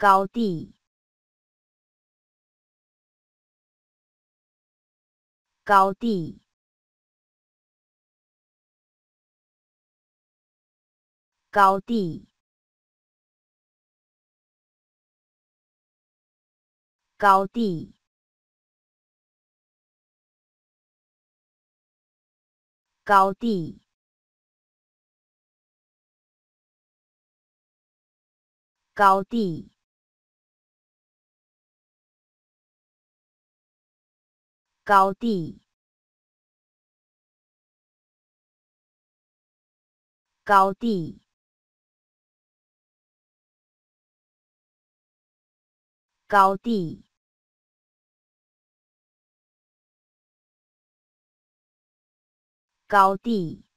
高地，高地，高地，高地，高地。高地，高地，高地，高地。